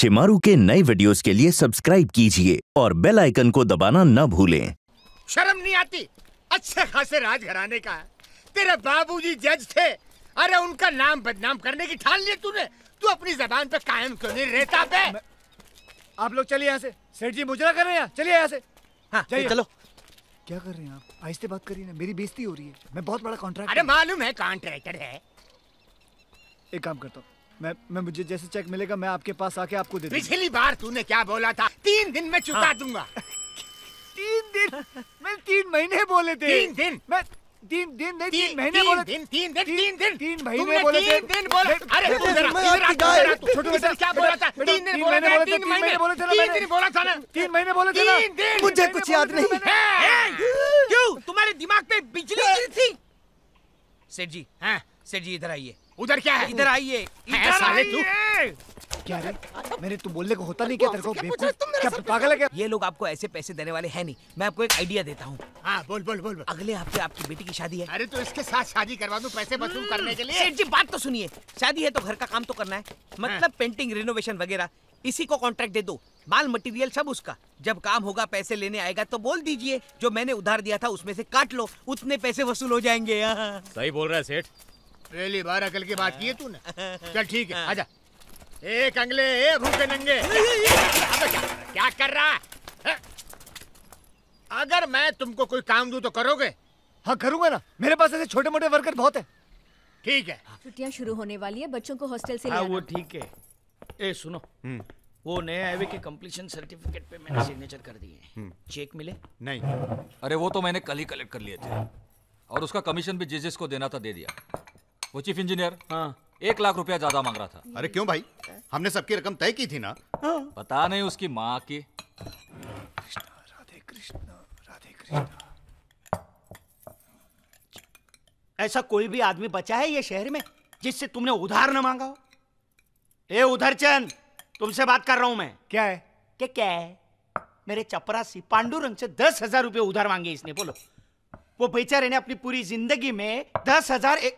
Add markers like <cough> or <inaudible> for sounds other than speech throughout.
शिमारू के नए वीडियोस के लिए सब्सक्राइब कीजिए और बेल आइकन को दबाना न भूलें शर्म नहीं आती अच्छे खासे राजघराने का है तेरे बाबूजी जज थे अरे उनका नाम बदनाम करने की ठान लिया तूने तू अपनी जबान पे कायम क्यों नहीं रहता बे आप लोग चलिए यहाँ से सेठ जी मुजरा कर रहे हैं चलिए यहाँ से हाँ, चलो क्या कर रहे हैं आप आहिस्ते बात करिए ना मेरी बेजती हो रही है मैं बहुत बड़ा कॉन्ट्रैक्ट अरे मालूम है कॉन्ट्रैक्टर है एक काम करता हूँ मैं मैं मुझे जैसे चेक मिलेगा मैं आपके पास आके आपको दे पिछली बार तूने क्या बोला था तीन दिन में चुका हाँ। दूंगा <laughs> तीन दिन मैं तीन महीने बोले थे तीन दिन मैं तीन दिन नहीं तीन महीने बोले दिन तीन दिन तीन दिन तीन महीने बोले थे तीन दिन बोले अरे तू जरा छोटू बेटा क्या बोला था तीन दिन बोले थे तीन महीने बोले थे तीन दिन बोला था ना तीन महीने बोले थे तीन दिन मुझे कुछ याद नहीं क्यों तुम्हारे दिमाग पे बिजली गिरी थी सेठ जी हाँ सेठ जी इधर आइए उधर क्या है इधर आइए साले तू क्या रे मेरे तू बोलने को होता नहीं क्या तेरे को बेवकूफ क्या पागल है क्या ये लोग आपको ऐसे पैसे देने वाले हैं नहीं मैं आपको एक आइडिया देता हूँ हाँ बोल बोल बोल अगले हफ्ते आपकी बेटी की शादी है अरे तो इसके साथ शादी करवा दूँ पैसे वसूल हम्म, करने के लिए जी बात तो सुनिए शादी है तो घर का काम तो करना है हाँ। मतलब पेंटिंग रिनोवेशन वगैरह इसी को कॉन्ट्रैक्ट दे दो माल मटेरियल सब उसका जब काम होगा पैसे लेने आएगा तो बोल दीजिए जो मैंने उधार दिया था उसमें से काट लो उतने पैसे वसूल हो जाएंगे हाँ। सही बोल रहा है सेठ पहली बार अकल की बात की है तूने हाँ। चल ठीक है हाँ। आजा एक अंगले ए भूखे नंगे क्या कर रहा हाँ? अगर मैं तुमको कोई काम दू तो करोगे हाँ करूंगा ना मेरे पास ऐसे छोटे मोटे वर्कर बहुत है ठीक है छुट्टियाँ शुरू होने वाली है बच्चों को हॉस्टल से हाँ, वो ठीक है ए सुनो हम्म। वो नए आईवे के कंप्लीशन सर्टिफिकेट पे मैंने सिग्नेचर कर दिए हम्म। चेक मिले नहीं अरे वो तो मैंने कल ही कलेक्ट कर लिए थे और उसका कमीशन भी जिस जिस को देना था दे दिया वो चीफ इंजीनियर हाँ एक लाख रुपया ज्यादा मांग रहा था अरे क्यों भाई हमने सबकी रकम तय की थी ना हाँ। पता नहीं उसकी माँ की राधे राधे ऐसा कोई भी आदमी बचा है ये शहर में जिससे तुमने उधार न मांगा हो ए उधर चंद तुमसे बात कर रहा हूं मैं क्या है क्या क्या है मेरे चपरासी पांडुरंग से दस हजार रुपये उधार मांगे इसने बोलो वो बेचारे ने अपनी पूरी जिंदगी में दस हजार एक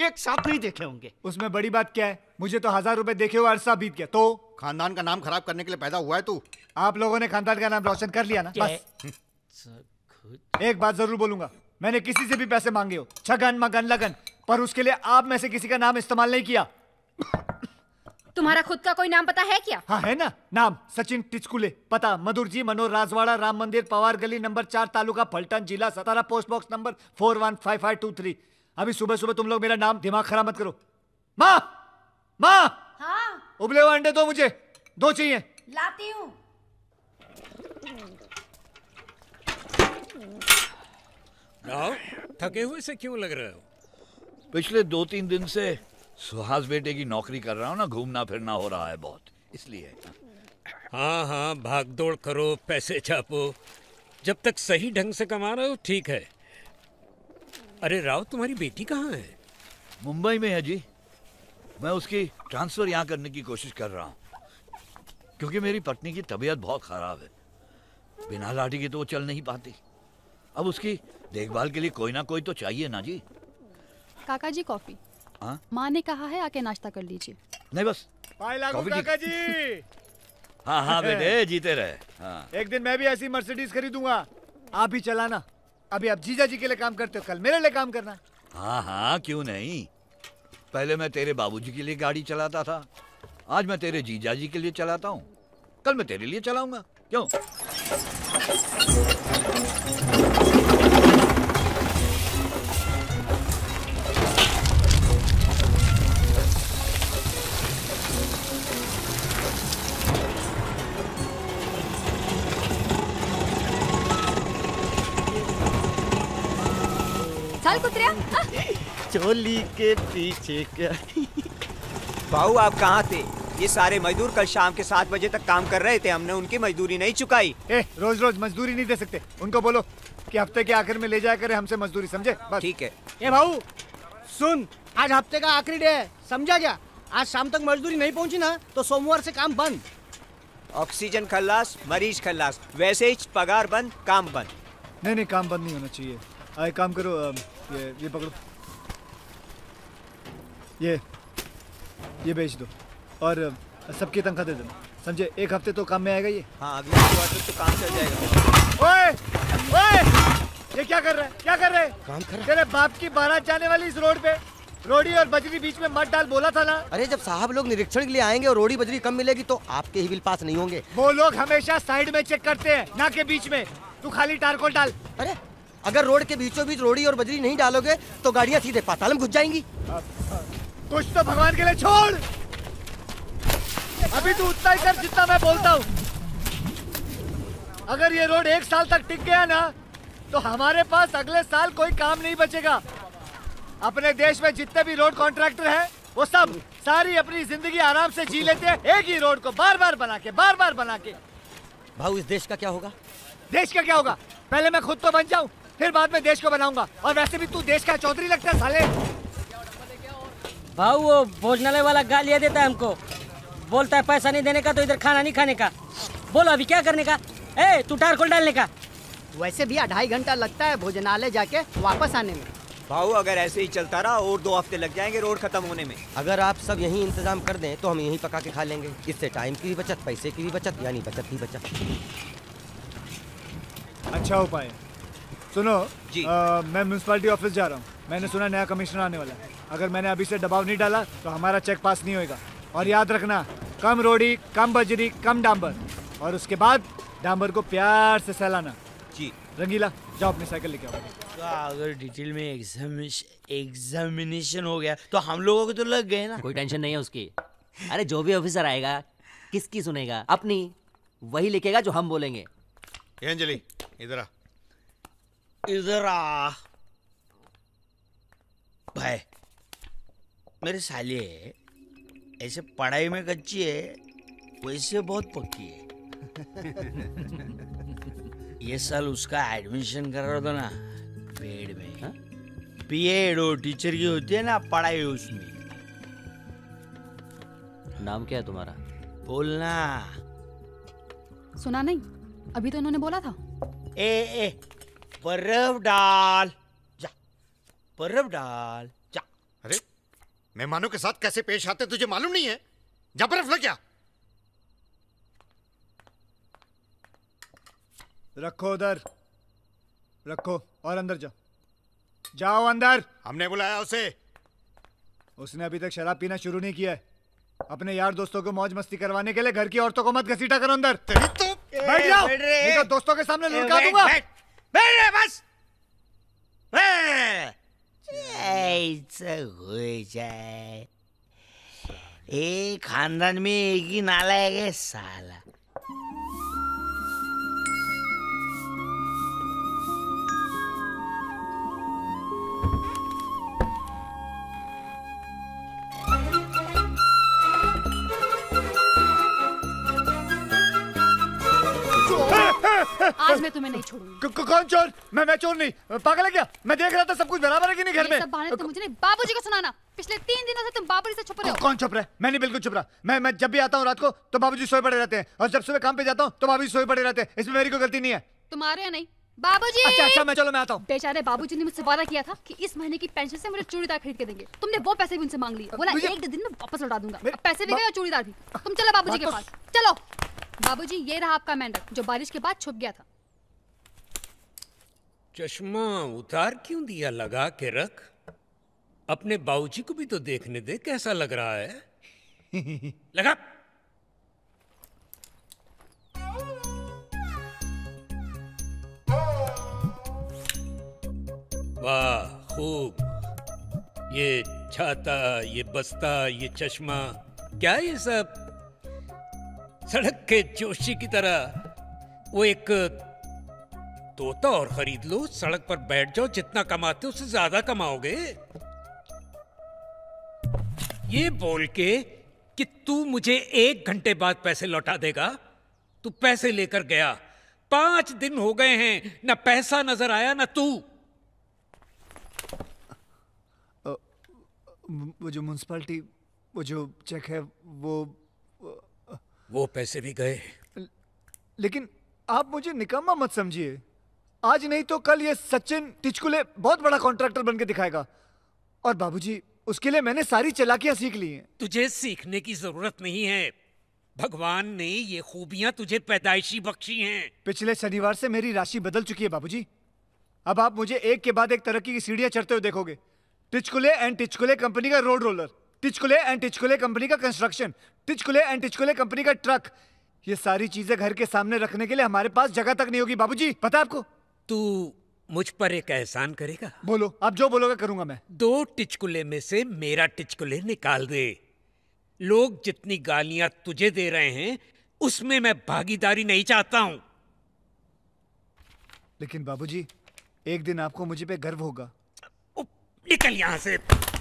एक साथ नहीं देखे होंगे उसमें बड़ी बात क्या है मुझे तो हजार रुपए देखे हुए अरसा बीत गया तो खानदान का नाम खराब करने के लिए पैदा हुआ है तू आप लोगों ने खानदान का नाम रोशन कर लिया ना बस एक बात जरूर बोलूंगा मैंने किसी से भी पैसे मांगे हो छगन मगन लगन पर उसके लिए आप में से किसी का नाम इस्तेमाल नहीं किया तुम्हारा खुद का कोई नाम पता है क्या हाँ है ना नाम सचिन टिचकुले पता मधुर जी मनोहर राजवाड़ा राम मंदिर पवार गली नंबर चार तालुका पलटन जिला Satara post box number four one five five two three अभी सुबह सुबह तुम लोग मेरा नाम दिमाग खराब मत करो माँ माँ हाँ उबले हुए अंडे दो मुझे दो चाहिए लाती हूँ थके हुए से क्यों लग रहे हो पिछले दो तीन दिन से सुहास बेटे की नौकरी कर रहा हूँ ना घूमना फिरना हो रहा है बहुत इसलिए हाँ हाँ भाग दौड़ करो पैसे छापो जब तक सही ढंग से कमा रहे हो ठीक है अरे राव तुम्हारी बेटी कहाँ है मुंबई में है जी मैं उसकी ट्रांसफर यहाँ करने की कोशिश कर रहा हूँ क्योंकि मेरी पत्नी की तबीयत बहुत खराब है बिना लाठी के तो वो चल नहीं पाती अब उसकी देखभाल के लिए कोई ना कोई तो चाहिए ना जी काका जी कॉफी हाँ? माँ ने कहा है आके नाश्ता कर लीजिए नहीं बस काका जी हाँ हाँ बेटे जीते रहे हाँ। एक दिन मैं भी ऐसी मर्सिडीज खरीदूंगा आप ही चलाना अभी आप जीजा जी के लिए काम करते हो कल मेरे लिए काम करना हाँ हाँ क्यों नहीं पहले मैं तेरे बाबूजी के लिए गाड़ी चलाता था आज मैं तेरे जीजा जी के लिए चलाता हूँ कल मैं तेरे लिए चलाऊंगा क्यों चल कुतरिया हाँ। चोली के पीछे क्या बहू आप कहाँ थे ये सारे मजदूर कल शाम के सात बजे तक काम कर रहे थे हमने उनकी मजदूरी नहीं चुकाई ए, रोज रोज मजदूरी नहीं दे सकते उनको बोलो कि हफ्ते के आखिर में ले जाया करे हमसे मजदूरी समझे ठीक है ए भाऊ सुन आज हफ्ते का आखिरी डे है समझा गया आज शाम तक मजदूरी नहीं पहुंची ना तो सोमवार से काम बंद ऑक्सीजन खल्लास मरीज खल्लास वैसे ही पगार बंद काम बंद नहीं नहीं काम बंद नहीं होना चाहिए आए एक काम करो ये ये पकड़ो ये ये बेच दो और सबकी तनख्वाह दे देना समझे एक हफ्ते तो काम में आएगा ये हाँ अगले तो काम चल जाएगा ओए ओए ये क्या कर रहा है क्या कर रहे काम कर तेरे बाप की बारात जाने वाली इस रोड पे रोड़ी और बजरी बीच में मत डाल बोला था ना अरे जब साहब लोग निरीक्षण के लिए आएंगे और रोड़ी बजरी कम मिलेगी तो आपके ही बिल पास नहीं होंगे वो लोग हमेशा साइड में चेक करते हैं ना के बीच में तू खाली टारकोल डाल अरे अगर रोड के बीचों बीच रोड़ी और बजरी नहीं डालोगे तो गाड़ियाँ सीधे पाताल में घुस जाएंगी कुछ तो भगवान के लिए छोड़ अभी तू उतना ही कर जितना मैं बोलता हूँ अगर ये रोड एक साल तक टिक गया ना तो हमारे पास अगले साल कोई काम नहीं बचेगा अपने देश में जितने भी रोड कॉन्ट्रैक्टर हैं वो सब सारी अपनी जिंदगी आराम से जी लेते हैं एक ही रोड को बार बार बना के बार बार बना के भाऊ इस देश का क्या होगा देश का क्या होगा पहले मैं खुद तो बन जाऊं फिर बाद में देश को बनाऊंगा और वैसे भी तू देश का चौधरी लगता है साले भाऊ वो भोजनालय वाला गालियाँ देता है हमको बोलता है पैसा नहीं देने का तो इधर खाना नहीं खाने का बोलो अभी क्या करने का ए तू खोल डालने का वैसे भी अढ़ाई घंटा लगता है भोजनालय जाके वापस आने में भाऊ अगर ऐसे ही चलता रहा और दो हफ्ते लग जाएंगे रोड खत्म होने में अगर आप सब यही इंतजाम कर दें तो हम यही पका के खा लेंगे इससे टाइम की भी बचत पैसे की भी बचत यानी बचत ही बचत अच्छा उपाय सुनो जी आ, मैं म्यूनसिपालिटी ऑफिस जा रहा हूँ मैंने सुना नया कमिश्नर आने वाला है अगर मैंने अभी से दबाव नहीं डाला तो हमारा चेक पास नहीं होगा और याद रखना कम रोड़ी कम बजरी कम डांबर और उसके बाद डांबर को प्यार से सहलाना जी रंगीला जाओ अपनी साइकिल लेके आओ तो अगर डिटेल में एग्जामिनेशन हो गया तो हम लोगों को तो लग गए ना कोई टेंशन नहीं है उसकी अरे जो भी ऑफिसर आएगा किसकी सुनेगा अपनी वही लिखेगा जो हम बोलेंगे अंजलि इधर आ इधर आ भाई मेरे साले ऐसे पढ़ाई में कच्ची है वैसे बहुत पक्की है <laughs> ये साल उसका एडमिशन कर रहा था ना पेड़ में बी एड और टीचर की होती है ना पढ़ाई उसमें नाम क्या है तुम्हारा बोलना सुना नहीं अभी तो इन्होंने बोला था ए ए बर्फ डाल जा बर्फ डाल जा अरे मेहमानों के साथ कैसे पेश आते तुझे मालूम नहीं है जा बर्फ लग गया रखो उधर रखो और अंदर जाओ जाओ अंदर हमने बुलाया उसे उसने अभी तक शराब पीना शुरू नहीं किया है अपने यार दोस्तों को मौज मस्ती करवाने के लिए घर की औरतों को मत घसीटा करो अंदर तो बैठ जाओ तो दोस्तों के सामने लुढ़का दूंगा Беребас! जाए ए खानदान में एक ही नाला है साला मैं तुम्हें नहीं छोड़ूंगी कौन चोर मैं मैं चोर नहीं पागल है क्या मैं देख रहा था सब कुछ बराबर है कि नहीं घर में सब बहाने तो मुझे नहीं बाबूजी को सुनाना पिछले तीन दिनों से तुम बाबूजी से छुप रहे हो कौन छुप रहा है मैं नहीं बिल्कुल छुप रहा मैं मैं जब भी आता हूँ रात को तो बाबूजी सोए पड़े रहते हैं और जब सुबह काम पे जाता हूँ तो बाबू सोए पड़े रहते हैं इसमें मेरी कोई गलती नहीं है तुम्हारे नहीं बाबूजी अच्छा अच्छा मैं चलो मैं आता हूँ बेचारे बाबूजी ने मुझसे वादा किया था कि इस महीने की पेंशन से मुझे चूड़ीदार खरीद के देंगे तुमने वो पैसे भी उनसे मांग लिए बोला एक दिन में वापस लौटा दूंगा पैसे भी गए और चूड़ीदार भी तुम चलो बाबूजी के पास चलो बाबूजी ये रहा आपका मेंढक जो बारिश के बाद छुप गया था चश्मा उतार क्यों दिया लगा के रख अपने बाऊजी को भी तो देखने दे कैसा लग रहा है <laughs> लगा वाह खूब ये छाता ये बस्ता ये चश्मा क्या ये सब सड़क के जोशी की तरह वो एक तोता और खरीद लो सड़क पर बैठ जाओ जितना कमाते उससे ज्यादा कमाओगे ये बोल के कि तू मुझे एक घंटे बाद पैसे लौटा देगा तू पैसे लेकर गया पांच दिन हो गए हैं ना पैसा नजर आया ना तू वो जो म्यूनसिपाली वो जो चेक है वो वो पैसे भी गए लेकिन आप मुझे निकम्मा मत समझिए आज नहीं तो कल ये सचिन टिचकुले बहुत बड़ा कॉन्ट्रैक्टर बन के दिखाएगा और बाबूजी उसके लिए मैंने सारी चलाकियां सीख ली हैं तुझे सीखने की जरूरत नहीं है भगवान ने ये खूबियां तुझे पैदाइशी बख्शी हैं पिछले शनिवार से मेरी राशि बदल चुकी है बाबूजी अब आप मुझे एक के बाद एक तरक्की की सीढ़ियां चढ़ते हुए देखोगे टिचकुले एंड टिचकुले कंपनी का road roller Tichkule and Tichkule company का construction Tichkule and Tichkule company का ट्रक ये सारी चीजें घर के सामने रखने के लिए हमारे पास जगह तक नहीं होगी बाबूजी पता आपको तू मुझ पर एक एहसान करेगा बोलो आप जो बोलोगे करूंगा मैं दो टिचकुले में से मेरा टिचकुले निकाल दे लोग जितनी गालियां तुझे दे रहे हैं उसमें मैं भागीदारी नहीं चाहता हूं लेकिन बाबूजी, एक दिन आपको मुझे पे गर्व होगा निकल यहां से